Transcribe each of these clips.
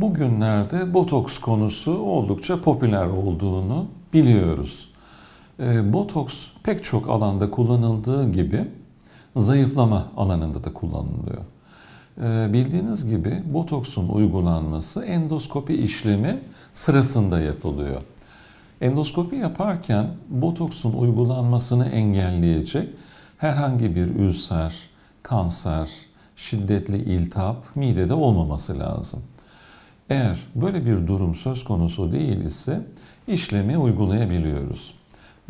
bugünlerde botoks konusu oldukça popüler olduğunu biliyoruz. Ee, botoks pek çok alanda kullanıldığı gibi zayıflama alanında da kullanılıyor. Ee, bildiğiniz gibi botoksun uygulanması endoskopi işlemi sırasında yapılıyor. Endoskopi yaparken botoksun uygulanmasını engelleyecek herhangi bir ülser, kanser, şiddetli iltihap midede olmaması lazım. Eğer böyle bir durum söz konusu değil ise işlemi uygulayabiliyoruz.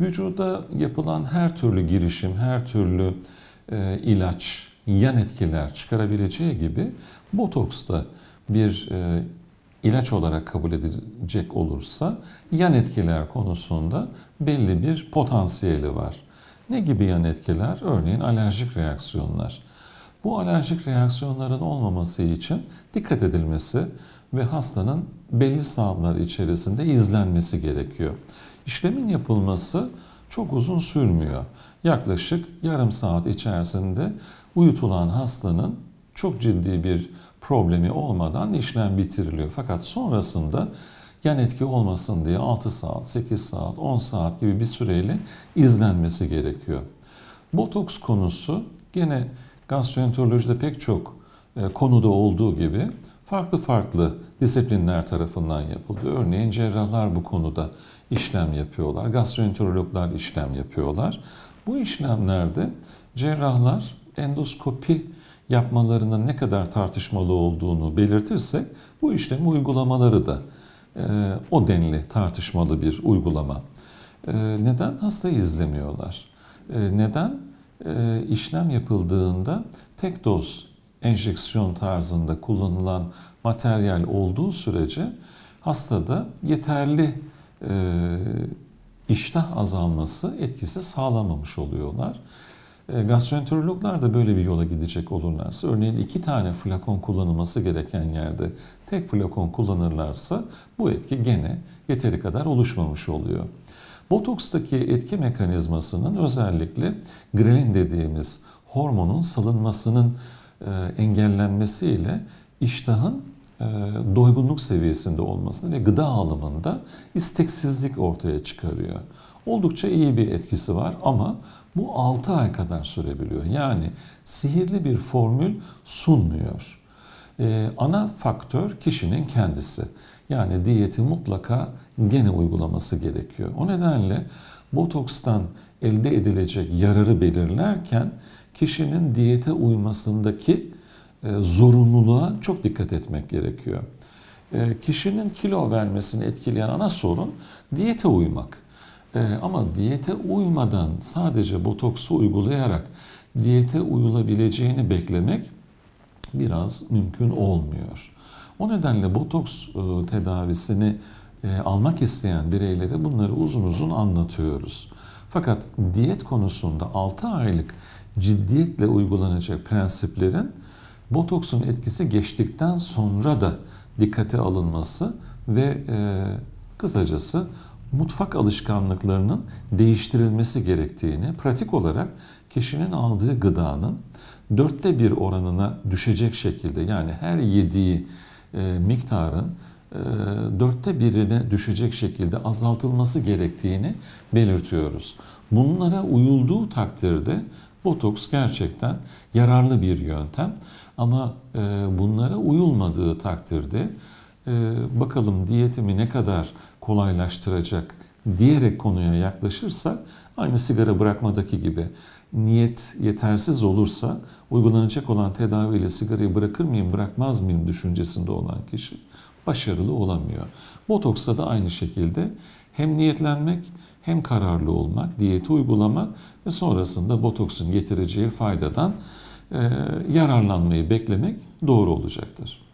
Vücuda yapılan her türlü girişim, her türlü e, ilaç, yan etkiler çıkarabileceği gibi botoks da bir e, ilaç olarak kabul edilecek olursa yan etkiler konusunda belli bir potansiyeli var. Ne gibi yan etkiler? Örneğin alerjik reaksiyonlar. Bu alerjik reaksiyonların olmaması için dikkat edilmesi ve hastanın belli saatler içerisinde izlenmesi gerekiyor. İşlemin yapılması çok uzun sürmüyor. Yaklaşık yarım saat içerisinde uyutulan hastanın çok ciddi bir problemi olmadan işlem bitiriliyor. Fakat sonrasında yan etki olmasın diye 6 saat, 8 saat, 10 saat gibi bir süreyle izlenmesi gerekiyor. Botoks konusu gene gastroenterolojide pek çok e, konuda olduğu gibi farklı farklı disiplinler tarafından yapıldı. Örneğin cerrahlar bu konuda işlem yapıyorlar, gastroenterologlar işlem yapıyorlar. Bu işlemlerde cerrahlar endoskopi yapmalarının ne kadar tartışmalı olduğunu belirtirsek bu işlemi uygulamaları da e, o denli tartışmalı bir uygulama. E, neden hasta izlemiyorlar? E, neden e, işlem yapıldığında tek doz enjeksiyon tarzında kullanılan materyal olduğu sürece hastada yeterli e, iştah azalması etkisi sağlamamış oluyorlar. E, gastroenterologlar da böyle bir yola gidecek olurlarsa, örneğin iki tane flakon kullanılması gereken yerde tek flakon kullanırlarsa bu etki gene yeteri kadar oluşmamış oluyor. Botokstaki etki mekanizmasının özellikle grelin dediğimiz hormonun salınmasının e, engellenmesiyle iştahın e, doygunluk seviyesinde olmasını ve gıda alımında isteksizlik ortaya çıkarıyor. Oldukça iyi bir etkisi var ama bu 6 ay kadar sürebiliyor. Yani sihirli bir formül sunmuyor. Ee, ana faktör kişinin kendisi. Yani diyeti mutlaka gene uygulaması gerekiyor. O nedenle botokstan elde edilecek yararı belirlerken kişinin diyete uymasındaki e, zorunluluğa çok dikkat etmek gerekiyor. E, kişinin kilo vermesini etkileyen ana sorun diyete uymak. E, ama diyete uymadan sadece botoksu uygulayarak diyete uyulabileceğini beklemek biraz mümkün olmuyor. O nedenle botoks e, tedavisini e, almak isteyen bireylere bunları uzun uzun anlatıyoruz. Fakat diyet konusunda 6 aylık ciddiyetle uygulanacak prensiplerin botoksun etkisi geçtikten sonra da dikkate alınması ve e, kısacası mutfak alışkanlıklarının değiştirilmesi gerektiğini, pratik olarak kişinin aldığı gıdanın dörtte bir oranına düşecek şekilde yani her yediği e, miktarın e, dörtte birine düşecek şekilde azaltılması gerektiğini belirtiyoruz. Bunlara uyulduğu takdirde botoks gerçekten yararlı bir yöntem ama e, bunlara uyulmadığı takdirde bakalım diyetimi ne kadar kolaylaştıracak diyerek konuya yaklaşırsak aynı sigara bırakmadaki gibi niyet yetersiz olursa uygulanacak olan tedaviyle sigarayı bırakır mıyım bırakmaz mıyım düşüncesinde olan kişi başarılı olamıyor. Botoksa da aynı şekilde hem niyetlenmek hem kararlı olmak, diyeti uygulamak ve sonrasında botoksun getireceği faydadan e, yararlanmayı beklemek doğru olacaktır.